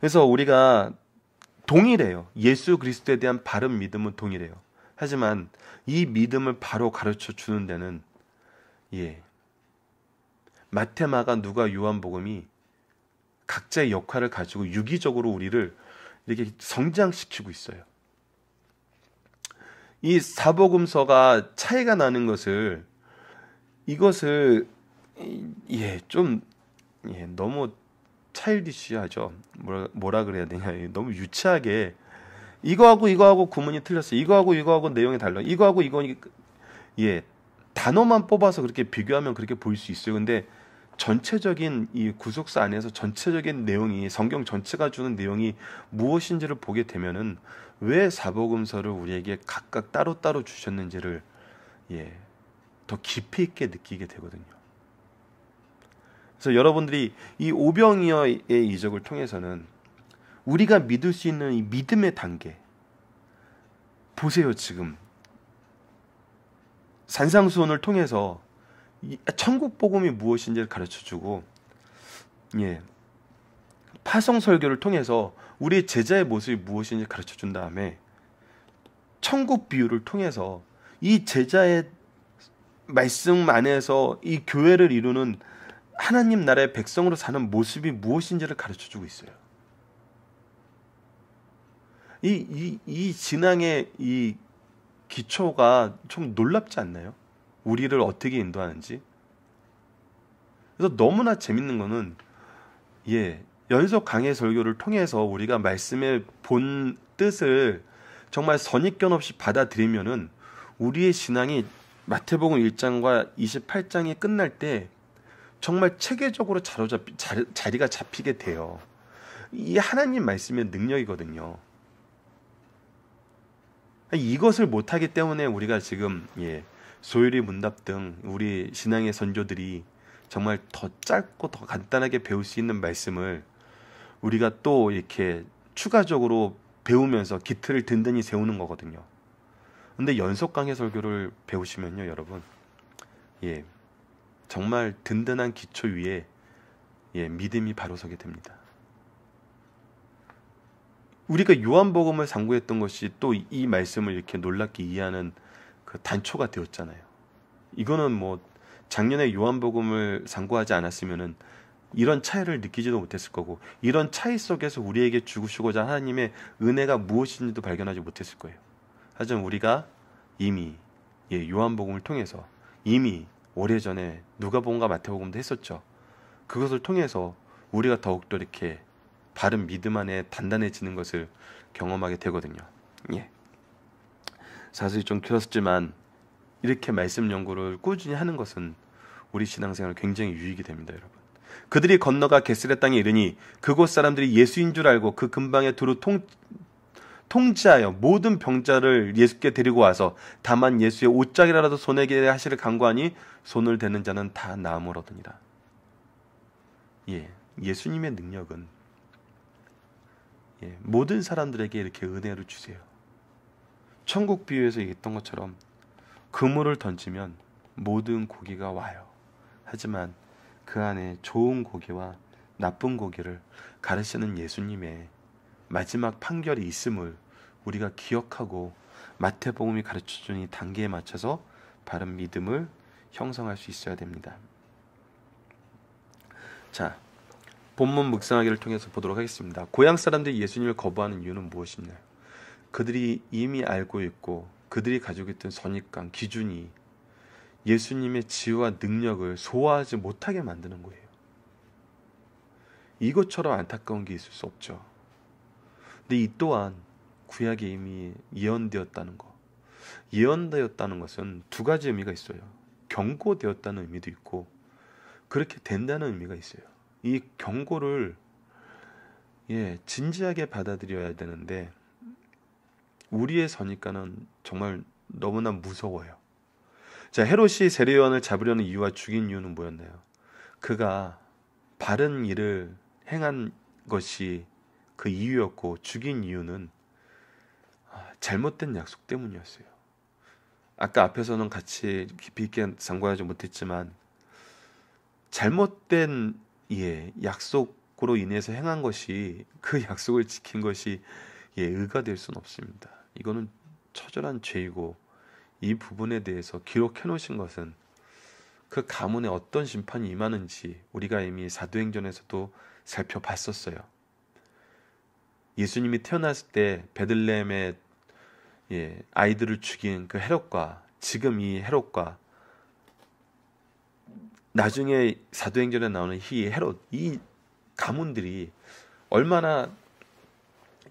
그래서 우리가 동일해요. 예수 그리스도에 대한 바른 믿음은 동일해요. 하지만 이 믿음을 바로 가르쳐 주는 데는 예. 마테마가 누가 요한복음이 각자의 역할을 가지고 유기적으로 우리를 이렇게 성장시키고 있어요. 이 사복음서가 차이가 나는 것을 이것을 예, 좀 예, 너무 차일디시하죠. 뭐라, 뭐라 그래야 되냐. 너무 유치하게 이거하고 이거하고 구문이 틀렸어. 이거하고 이거하고 내용이 달라. 이거하고 이거 예. 단어만 뽑아서 그렇게 비교하면 그렇게 보일 수 있어요. 근데 전체적인 이 구속사 안에서 전체적인 내용이 성경 전체가 주는 내용이 무엇인지를 보게 되면은 왜 사복음서를 우리에게 각각 따로따로 주셨는지를 예. 더 깊이 있게 느끼게 되거든요. 그래서 여러분들이 이 오병이어의 이적을 통해서는 우리가 믿을 수 있는 이 믿음의 단계 보세요 지금 산상수원을 통해서 천국 복음이 무엇인지를 가르쳐주고 예 파송 설교를 통해서 우리 제자의 모습이 무엇인지 가르쳐준 다음에 천국 비유를 통해서 이 제자의 말씀 안에서 이 교회를 이루는 하나님 나라의 백성으로 사는 모습이 무엇인지를 가르쳐 주고 있어요. 이, 이, 이 진앙의 이 기초가 좀 놀랍지 않나요? 우리를 어떻게 인도하는지. 그래서 너무나 재밌는 거는, 예, 연속 강의 설교를 통해서 우리가 말씀의 본 뜻을 정말 선입견 없이 받아들이면은 우리의 신앙이 마태복음 1장과 28장이 끝날 때 정말 체계적으로 자로잡 자리가 잡히게 돼요. 이 하나님 말씀의 능력이거든요. 이것을 못하기 때문에 우리가 지금 예, 소율이 문답 등 우리 신앙의 선조들이 정말 더 짧고 더 간단하게 배울 수 있는 말씀을 우리가 또 이렇게 추가적으로 배우면서 기틀을 든든히 세우는 거거든요. 근데 연속 강의 설교를 배우시면요, 여러분. 예. 정말 든든한 기초 위에 예, 믿음이 바로 서게 됩니다. 우리가 요한복음을 상고했던 것이 또 이 말씀을 이렇게 놀랍게 이해하는 그 단초가 되었잖아요. 이거는 뭐 작년에 요한복음을 상고하지 않았으면은 이런 차이를 느끼지도 못했을 거고 이런 차이 속에서 우리에게 주시고자 하나님의 은혜가 무엇인지도 발견하지 못했을 거예요. 하지만 우리가 이미 예, 요한복음을 통해서 이미 오래전에 누가복가 마태복음도 했었죠. 그것을 통해서 우리가 더욱더 이렇게 바른 믿음 안에 단단해지는 것을 경험하게 되거든요. 예. 사실 좀 길었지만 이렇게 말씀 연구를 꾸준히 하는 것은 우리 신앙생활 굉장히 유익이 됩니다, 여러분. 그들이 건너가 게스레 땅에 이르니 그곳 사람들이 예수인 줄 알고 그 근방에 두루 통, 통치하여 모든 병자를 예수께 데리고 와서 다만 예수의 옷장이라도 손에게 하시를 간구하니 손을 대는 자는 다 나음을 얻으니라. 예, 예수님의 능력은 예, 모든 사람들에게 이렇게 은혜를 주세요. 천국 비유에서 얘기했던 것처럼 그물을 던지면 모든 고기가 와요. 하지만 그 안에 좋은 고기와 나쁜 고기를 가르치는 예수님의 마지막 판결이 있음을 우리가 기억하고 마태복음이 가르쳐 준이 단계에 맞춰서 바른 믿음을 형성할 수 있어야 됩니다. 자, 본문 묵상하기를 통해서 보도록 하겠습니다. 고향 사람들이 예수님을 거부하는 이유는 무엇이냐? 그들이 이미 알고 있고 그들이 가지고 있던 선입관, 기준이 예수님의 지혜와 능력을 소화하지 못하게 만드는 거예요. 이것처럼 안타까운 게 있을 수 없죠. 근데 이 또한 구약의 이미 예언되었다는 것. 예언되었다는 것은 두 가지 의미가 있어요. 경고되었다는 의미도 있고 그렇게 된다는 의미가 있어요. 이 경고를 예, 진지하게 받아들여야 되는데 우리의 선입관은 정말 너무나 무서워요. 자, 헤롯이 세례요한을 잡으려는 이유와 죽인 이유는 뭐였나요? 그가 바른 일을 행한 것이 그 이유였고 죽인 이유는 아, 잘못된 약속 때문이었어요. 아까 앞에서는 같이 깊이 있게 상고하지 못했지만 잘못된 예 약속으로 인해서 행한 것이 그 약속을 지킨 것이 예 의가 될 수는 없습니다. 이거는 처절한 죄이고 이 부분에 대해서 기록해 놓으신 것은 그 가문에 어떤 심판이 임하는지 우리가 이미 사도행전에서도 살펴봤었어요. 예수님이 태어났을 때 베들레헴의 예, 아이들을 죽인 그 헤롯과 지금 이 헤롯과 나중에 사도행전에 나오는 이 헤롯 이 가문들이 얼마나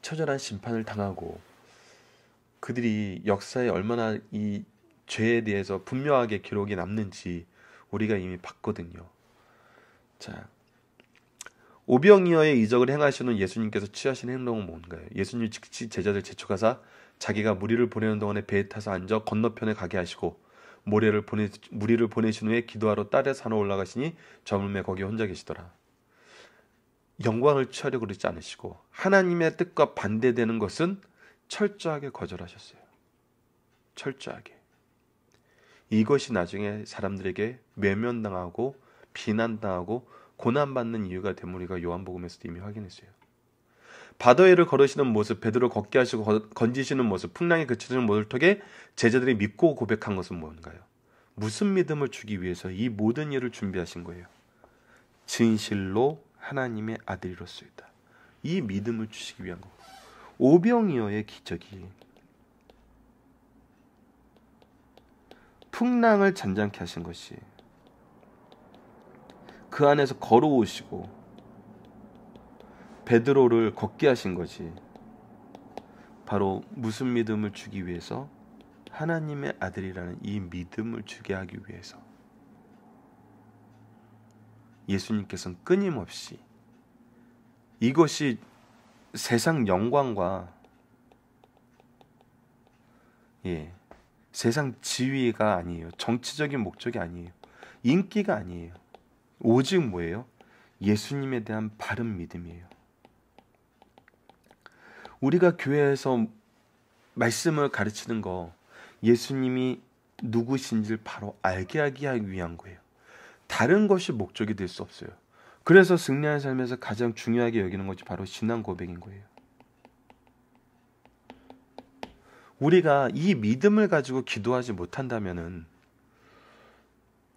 처절한 심판을 당하고 그들이 역사에 얼마나 이 죄에 대해서 분명하게 기록이 남는지 우리가 이미 봤거든요. 자, 오병이어의 이적을 행하시는 예수님께서 취하신 행동은 뭔가요? 예수님 즉시 제자들 재촉하사 자기가 무리를 보내는 동안에 배에 타서 앉아 건너편에 가게 하시고 모래를 보내 무리를 보내신 후에 기도하러 딸의 산에 올라가시니 저물매 거기 혼자 계시더라. 영광을 취하려고 그러지 않으시고 하나님의 뜻과 반대되는 것은 철저하게 거절하셨어요. 철저하게. 이것이 나중에 사람들에게 외면당하고 비난당하고 고난받는 이유가 대물리가 요한복음에서도 이미 확인했어요. 바다위를 걸으시는 모습, 베드로 걷게 하시고 건지시는 모습, 풍랑에 그치는 모습을 통해 제자들이 믿고 고백한 것은 뭔가요? 무슨 믿음을 주기 위해서 이 모든 일을 준비하신 거예요? 진실로 하나님의 아들이로서이다. 이 믿음을 주시기 위한 거. 오병이어의 기적이 풍랑을 잔잔케 하신 것이 그 안에서 걸어오시고 베드로를 걷게 하신 거지. 바로 무슨 믿음을 주기 위해서 하나님의 아들이라는 이 믿음을 주게 하기 위해서 예수님께서는 끊임없이 이것이 세상 영광과 예, 세상 지위가 아니에요. 정치적인 목적이 아니에요. 인기가 아니에요. 오직 뭐예요? 예수님에 대한 바른 믿음이에요. 우리가 교회에서 말씀을 가르치는 거 예수님이 누구신지를 바로 알게 하기 위한 거예요. 다른 것이 목적이 될 수 없어요. 그래서 승리하는 삶에서 가장 중요하게 여기는 것이 바로 신앙 고백인 거예요. 우리가 이 믿음을 가지고 기도하지 못한다면은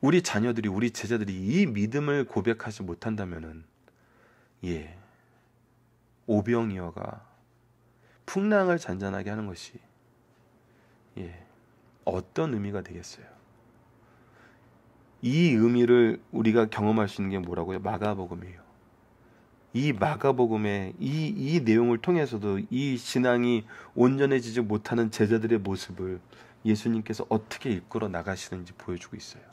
우리 자녀들이 우리 제자들이 이 믿음을 고백하지 못한다면은 예 오병이어가 풍랑을 잔잔하게 하는 것이 예 어떤 의미가 되겠어요? 이 의미를 우리가 경험할 수 있는 게 뭐라고요? 마가복음이에요. 이 마가복음의 이, 이 내용을 통해서도 이 신앙이 온전해지지 못하는 제자들의 모습을 예수님께서 어떻게 이끌어 나가시는지 보여주고 있어요.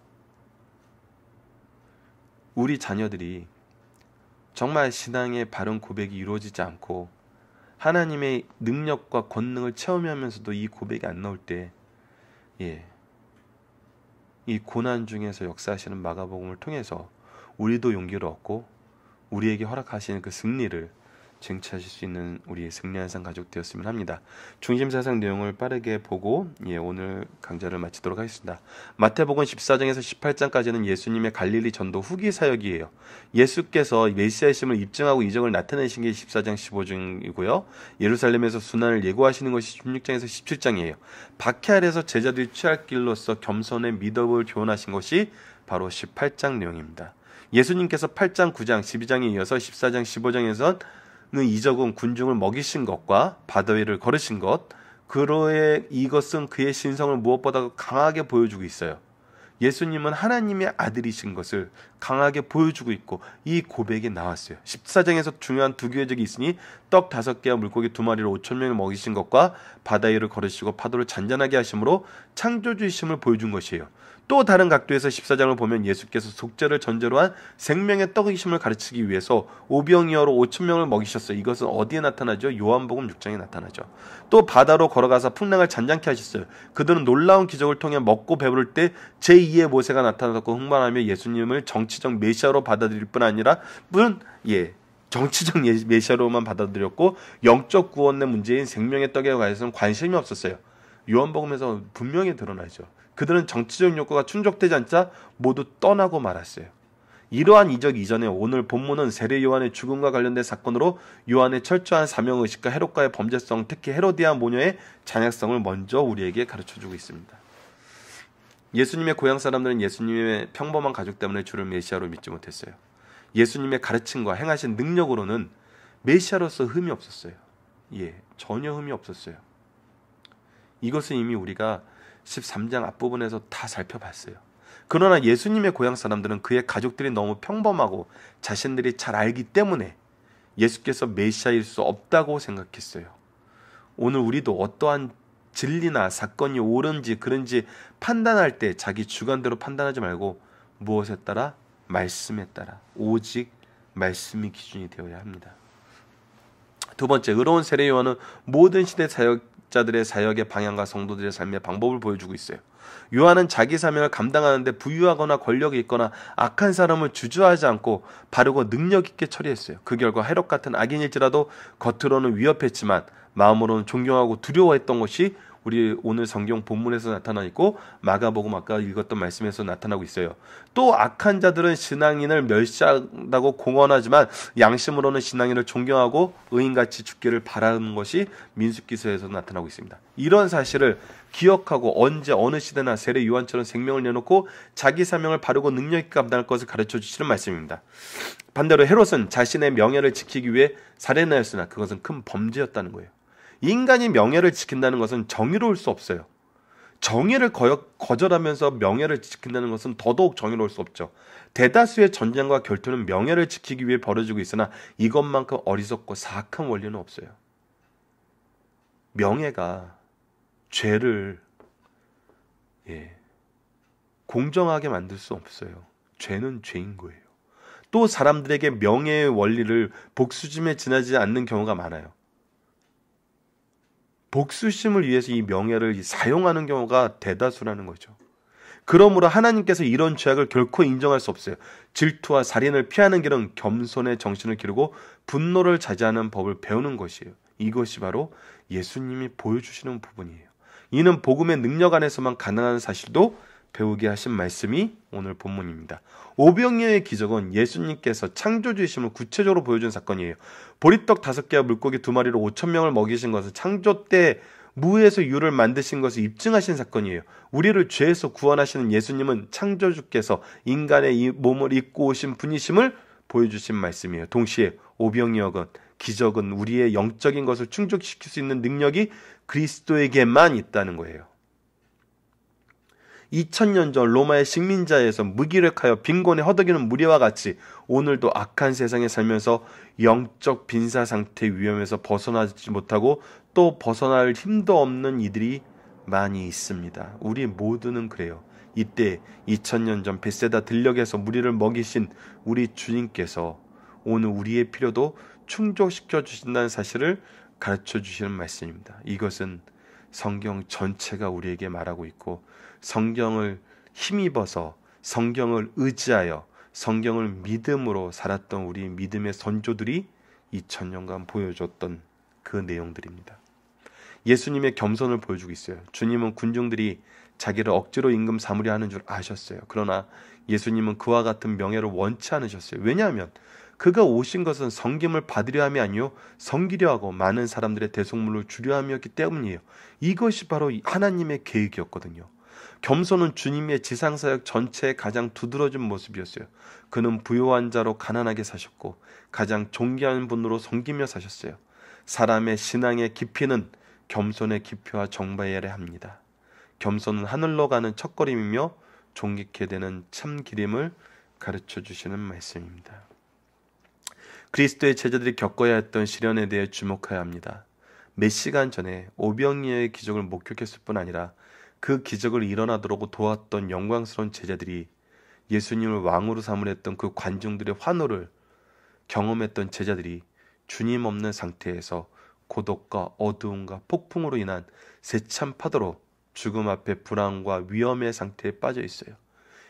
우리 자녀들이 정말 신앙의 바른 고백이 이루어지지 않고 하나님의 능력과 권능을 체험하면서도 이 고백이 안 나올 때, 예. 이 고난 중에서 역사하시는 마가복음을 통해서 우리도 용기를 얻고 우리에게 허락하시는 그 승리를 쟁취하실 수 있는 우리의 승리한 상 가족 되었으면 합니다. 중심 사상 내용을 빠르게 보고 예, 오늘 강좌를 마치도록 하겠습니다. 마태복음 14장에서 18장까지는 예수님의 갈릴리 전도 후기 사역이에요. 예수께서 메시아이심을 입증하고 이적을 나타내신 게 14장 15장이고요. 예루살렘에서 순환을 예고하시는 것이 16장에서 17장이에요. 박해 아래서 제자들이 취할 길로서 겸손의 미덕을 교훈하신 것이 바로 18장 내용입니다. 예수님께서 8장, 9장, 12장에 이어서 14장, 15장에선 이적은 군중을 먹이신 것과 바다 위를 걸으신 것 그로의 이것은 그의 신성을 무엇보다 강하게 보여주고 있어요. 예수님은 하나님의 아들이신 것을 강하게 보여주고 있고 이 고백이 나왔어요. 14장에서 중요한 두 교회적이 있으니 떡 다섯 개와 물고기 두 마리를 5천 명이 먹이신 것과 바다 위를 걸으시고 파도를 잔잔하게 하심으로 창조주의심을 보여준 것이에요. 또 다른 각도에서 14장을 보면 예수께서 속죄를 전제로 한 생명의 떡이심을 가르치기 위해서 오병이어로 5천 명을 먹이셨어요. 이것은 어디에 나타나죠? 요한복음 6장에 나타나죠. 또 바다로 걸어가서 풍랑을 잔잔케 하셨어요. 그들은 놀라운 기적을 통해 먹고 배부를 때 제2의 모세가 나타났고 흥만하며 예수님을 정치적 메시아로 받아들일 뿐 아니라 뿐 예, 정치적 예, 메시아로만 받아들였고 영적 구원의 문제인 생명의 떡에 관해서는 관심이 없었어요. 요한복음에서 분명히 드러나죠. 그들은 정치적 욕구가 충족되지 않자 모두 떠나고 말았어요. 이러한 이적 이전에 오늘 본문은 세례 요한의 죽음과 관련된 사건으로 요한의 철저한 사명 의식과 해롭과의 범죄성, 특히 헤로디아 모녀의 잔약성을 먼저 우리에게 가르쳐 주고 있습니다. 예수님의 고향 사람들은 예수님의 평범한 가족 때문에 주를 메시아로 믿지 못했어요. 예수님의 가르침과 행하신 능력으로는 메시아로서 흠이 없었어요. 예, 전혀 흠이 없었어요. 이것은 이미 우리가 13장 앞부분에서 다 살펴봤어요. 그러나 예수님의 고향 사람들은 그의 가족들이 너무 평범하고 자신들이 잘 알기 때문에 예수께서 메시아일 수 없다고 생각했어요. 오늘 우리도 어떠한 진리나 사건이 옳은지 그런지 판단할 때 자기 주관대로 판단하지 말고 무엇에 따라 말씀에 따라 오직 말씀이 기준이 되어야 합니다. 두 번째, 의로운 세례요한은 모든 시대 사역 자들의 사역의 방향과 성도들의 삶의 방법을 보여주고 있어요. 요한은 자기 사명을 감당하는데 부유하거나 권력이 있거나 악한 사람을 주저하지 않고 바르고 능력 있게 처리했어요. 그 결과 해롭 같은 악인일지라도 겉으로는 위협했지만 마음으로는 존경하고 두려워했던 것이 우리 오늘 성경 본문에서 나타나 있고 마가복음 아까 읽었던 말씀에서 나타나고 있어요. 또 악한 자들은 신앙인을 멸시한다고 공언하지만 양심으로는 신앙인을 존경하고 의인같이 죽기를 바라는 것이 민숙기서에서 나타나고 있습니다. 이런 사실을 기억하고 언제 어느 시대나 세례 요한처럼 생명을 내놓고 자기 사명을 바르고 능력 있게 감당할 것을 가르쳐 주시는 말씀입니다. 반대로 헤롯은 자신의 명예를 지키기 위해 살해나였으나 그것은 큰 범죄였다는 거예요. 인간이 명예를 지킨다는 것은 정의로울 수 없어요. 정의를 거절하면서 명예를 지킨다는 것은 더더욱 정의로울 수 없죠. 대다수의 전쟁과 결투는 명예를 지키기 위해 벌어지고 있으나 이것만큼 어리석고 사악한 원리는 없어요. 명예가 죄를 예, 공정하게 만들 수 없어요. 죄는 죄인 거예요. 또 사람들에게 명예의 원리를 복수심에 지나지 않는 경우가 많아요. 복수심을 위해서 이 명예를 사용하는 경우가 대다수라는 거죠. 그러므로 하나님께서 이런 죄악을 결코 인정할 수 없어요. 질투와 살인을 피하는 길은 겸손의 정신을 기르고 분노를 자제하는 법을 배우는 것이에요. 이것이 바로 예수님이 보여주시는 부분이에요. 이는 복음의 능력 안에서만 가능한 사실도 배우게 하신 말씀이 오늘 본문입니다. 오병이어의 기적은 예수님께서 창조주의심을 구체적으로 보여준 사건이에요. 보리떡 다섯 개와 물고기 두 마리로 오천 명을 먹이신 것은 창조 때 무에서 유를 만드신 것을 입증하신 사건이에요. 우리를 죄에서 구원하시는 예수님은 창조주께서 인간의 이 몸을 입고 오신 분이심을 보여주신 말씀이에요. 동시에 오병이어건 기적은 우리의 영적인 것을 충족시킬 수 있는 능력이 그리스도에게만 있다는 거예요. 2000년 전 로마의 식민자에서 무기력하여 빈곤에 허덕이는 무리와 같이 오늘도 악한 세상에 살면서 영적 빈사 상태 위험에서 벗어나지 못하고 또 벗어날 힘도 없는 이들이 많이 있습니다. 우리 모두는 그래요. 이때 2000년 전 베세다 들녘에서 무리를 먹이신 우리 주님께서 오늘 우리의 필요도 충족시켜 주신다는 사실을 가르쳐 주시는 말씀입니다. 이것은 성경 전체가 우리에게 말하고 있고 성경을 힘입어서 성경을 의지하여 성경을 믿음으로 살았던 우리 믿음의 선조들이 2000년간 보여줬던 그 내용들입니다. 예수님의 겸손을 보여주고 있어요. 주님은 군중들이 자기를 억지로 임금 삼으려 하는 줄 아셨어요. 그러나 예수님은 그와 같은 명예를 원치 않으셨어요. 왜냐하면 그가 오신 것은 성김을 받으려 함이 아니요 성기려 하고 많은 사람들의 대속물로 주려 함이었기 때문이에요. 이것이 바로 하나님의 계획이었거든요. 겸손은 주님의 지상사역 전체에 가장 두드러진 모습이었어요. 그는 부요한 자로 가난하게 사셨고 가장 존귀한 분으로 섬기며 사셨어요. 사람의 신앙의 깊이는 겸손의 깊이와 정바이아를 합니다. 겸손은 하늘로 가는 첫걸음이며 존귀케 되는 참 기림을 가르쳐 주시는 말씀입니다. 그리스도의 제자들이 겪어야 했던 시련에 대해 주목해야 합니다. 몇 시간 전에 오병이의 기적을 목격했을 뿐 아니라 그 기적을 일어나도록 도왔던 영광스러운 제자들이 예수님을 왕으로 삼으려 했던 그 관중들의 환호를 경험했던 제자들이 주님 없는 상태에서 고독과 어두움과 폭풍으로 인한 세찬 파도로 죽음 앞에 불안과 위험의 상태에 빠져 있어요.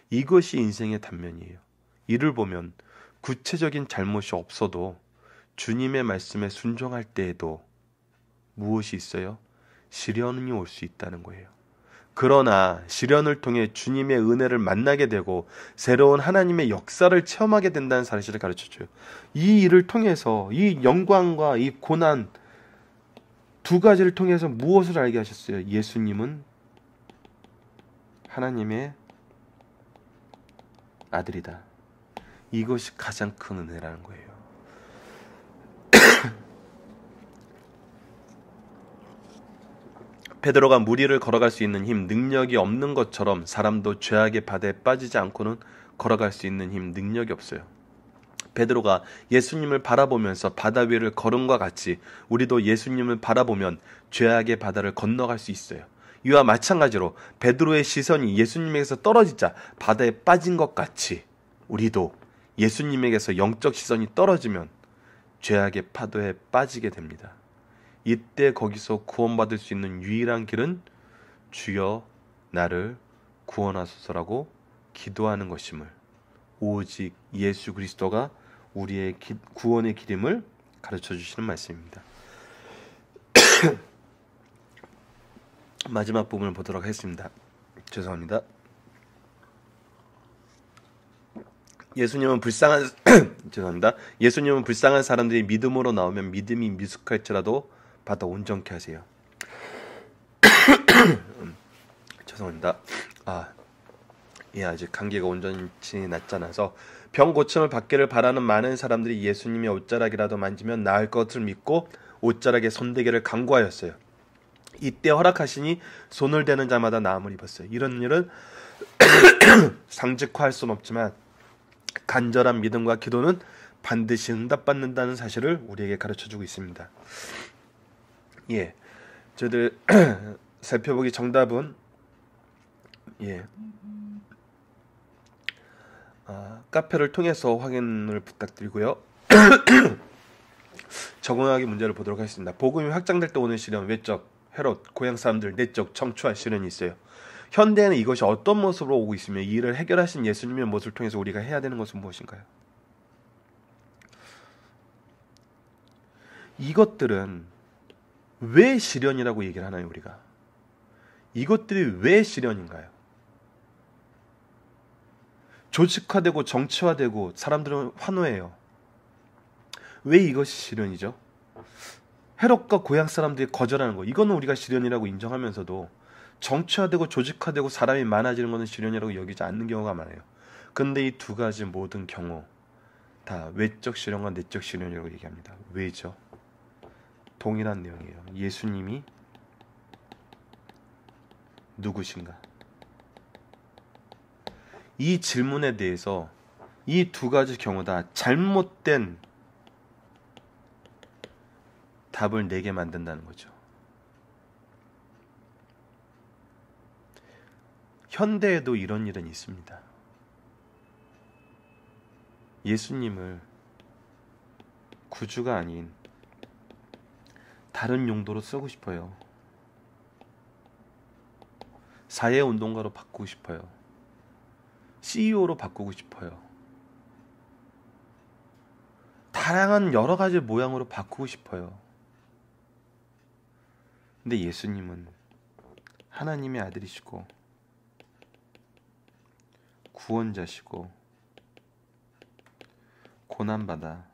이것이 인생의 단면이에요. 이를 보면 구체적인 잘못이 없어도 주님의 말씀에 순종할 때에도 무엇이 있어요? 시련이 올 수 있다는 거예요. 그러나 시련을 통해 주님의 은혜를 만나게 되고 새로운 하나님의 역사를 체험하게 된다는 사실을 가르쳐 줘요. 이 일을 통해서 이 영광과 이 고난 두 가지를 통해서 무엇을 알게 하셨어요? 예수님은 하나님의 아들이다. 이것이 가장 큰 은혜라는 거예요. 베드로가 무리를 걸어갈 수 있는 힘, 능력이 없는 것처럼 사람도 죄악의 바다에 빠지지 않고는 걸어갈 수 있는 힘, 능력이 없어요. 베드로가 예수님을 바라보면서 바다 위를 걸음과 같이 우리도 예수님을 바라보면 죄악의 바다를 건너갈 수 있어요. 이와 마찬가지로 베드로의 시선이 예수님에게서 떨어지자 바다에 빠진 것 같이 우리도 예수님에게서 영적 시선이 떨어지면 죄악의 파도에 빠지게 됩니다. 이때 거기서 구원받을 수 있는 유일한 길은 주여 나를 구원하소서라고 기도하는 것임을 오직 예수 그리스도가 우리의 기, 구원의 길임을 가르쳐 주시는 말씀입니다. 마지막 부분을 보도록 하겠습니다. 죄송합니다. 예수님은 불쌍한 죄송합니다. 예수님은 불쌍한 사람들이 믿음으로 나오면 믿음이 미숙할지라도 받아 온전케 하세요. 죄송합니다. 아, 예, 아직 감기가 온전치 낫지 아서병 고침을 받기를 바라는 많은 사람들이 예수님의 옷자락이라도 만지면 나을 것을 믿고 옷자락에 손대기를 강구하였어요. 이때 허락하시니 손을 대는 자마다 나음을 입었어요. 이런 일은 상직화할 수는 없지만 간절한 믿음과 기도는 반드시 응답받는다는 사실을 우리에게 가르쳐주고 있습니다. 예, 저희들 살펴보기 정답은 예 아, 카페를 통해서 확인을 부탁드리고요. 적응하기 문제를 보도록 하겠습니다. 복음이 확장될 때 오는 시련, 외적, 해롯, 고향 사람들 내적 청초한 시련이 있어요. 현대에는 이것이 어떤 모습으로 오고 있으며 이 일을 해결하신 예수님의 모습을 통해서 우리가 해야 되는 것은 무엇인가요? 이것들은 왜 시련이라고 얘기를 하나요, 우리가? 이것들이 왜 시련인가요? 조직화되고 정치화되고 사람들은 환호해요. 왜 이것이 시련이죠? 해롭과 고향 사람들이 거절하는 거. 이거는 우리가 시련이라고 인정하면서도 정치화되고 조직화되고 사람이 많아지는 것은 실현이라고 여기지 않는 경우가 많아요. 근데 이 두 가지 모든 경우 다 외적 실현과 내적 실현이라고 얘기합니다. 왜죠? 동일한 내용이에요. 예수님이 누구신가? 이 질문에 대해서 이 두 가지 경우 다 잘못된 답을 내게 만든다는 거죠. 현대에도 이런 일은 있습니다. 예수님을 구주가 아닌 다른 용도로 쓰고 싶어요. 사회 운동가로 바꾸고 싶어요. CEO로 바꾸고 싶어요. 다양한 여러 가지 모양으로 바꾸고 싶어요. 근데 예수님은 하나님의 아들이시고 구원자시고 고난받아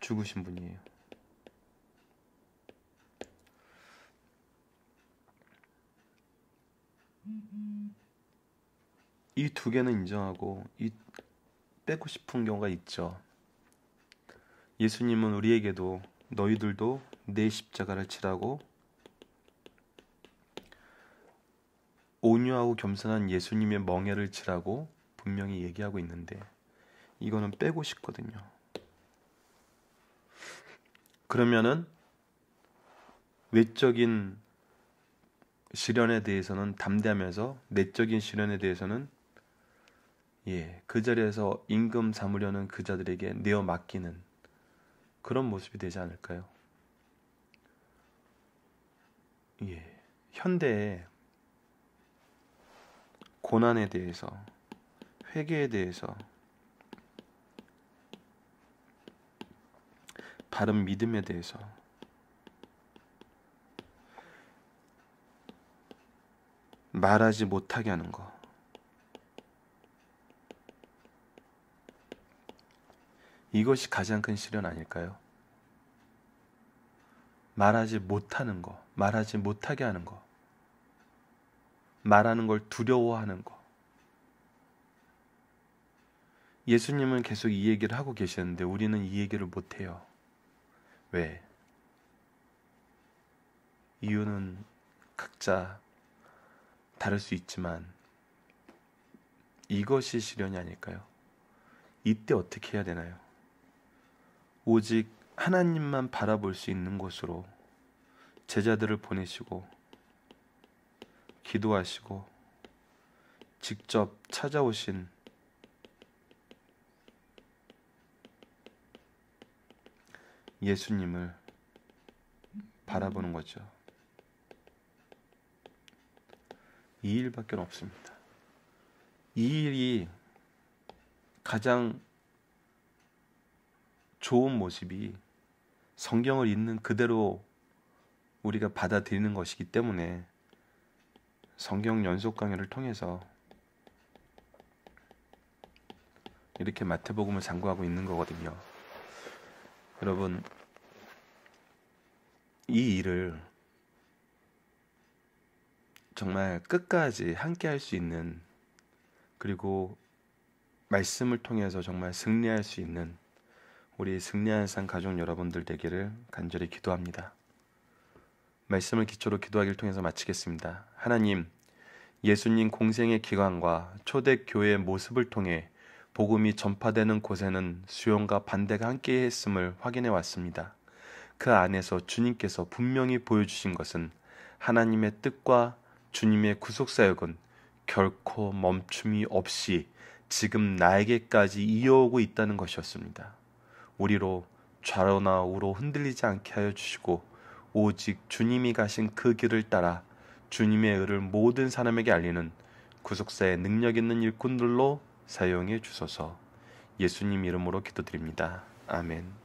죽으신 분이에요. 이 두 개는 인정하고 이 빼고 싶은 경우가 있죠. 예수님은 우리에게도 너희들도 내 십자가를 치라고 온유하고 겸손한 예수님의 멍해를 치라고 분명히 얘기하고 있는데 이거는 빼고 싶거든요. 그러면은 외적인 시련에 대해서는 담대하면서 내적인 시련에 대해서는 예, 그 자리에서 임금 삼으려는 그 자들에게 내어 맡기는 그런 모습이 되지 않을까요? 예. 현대에 고난에 대해서, 회개에 대해서, 바른 믿음에 대해서, 말하지 못하게 하는 것, 이것이 가장 큰 시련 아닐까요? 말하지 못하는 거, 말하지 못하게 하는 거. 말하는 걸 두려워하는 것. 예수님은 계속 이 얘기를 하고 계시는데 우리는 이 얘기를 못해요. 왜? 이유는 각자 다를 수 있지만 이것이 시련이 아닐까요? 이때 어떻게 해야 되나요? 오직 하나님만 바라볼 수 있는 곳으로 제자들을 보내시고 기도하시고 직접 찾아오신 예수님을 바라보는 거죠. 이 일밖에 없습니다. 이 일이 가장 좋은 모습이 성경을 읽는 그대로 우리가 받아들이는 것이기 때문에 성경 연속 강의를 통해서 이렇게 마태복음을 장구하고 있는 거거든요. 여러분, 이 일을 정말 끝까지 함께 할 수 있는 그리고 말씀을 통해서 정말 승리할 수 있는 우리 승리한 상 가족 여러분들 되기를 간절히 기도합니다. 말씀을 기초로 기도하기를 통해서 마치겠습니다. 하나님, 예수님 공생의 기관과 초대 교회의 모습을 통해 복음이 전파되는 곳에는 수용과 반대가 함께했음을 확인해 왔습니다. 그 안에서 주님께서 분명히 보여주신 것은 하나님의 뜻과 주님의 구속사역은 결코 멈춤이 없이 지금 나에게까지 이어오고 있다는 것이었습니다. 우리로 좌로나 우로 흔들리지 않게 하여 주시고 오직 주님이 가신 그 길을 따라 주님의 의를 모든 사람에게 알리는 구속사의 능력 있는 일꾼들로 사용해 주소서 예수님 이름으로 기도드립니다. 아멘.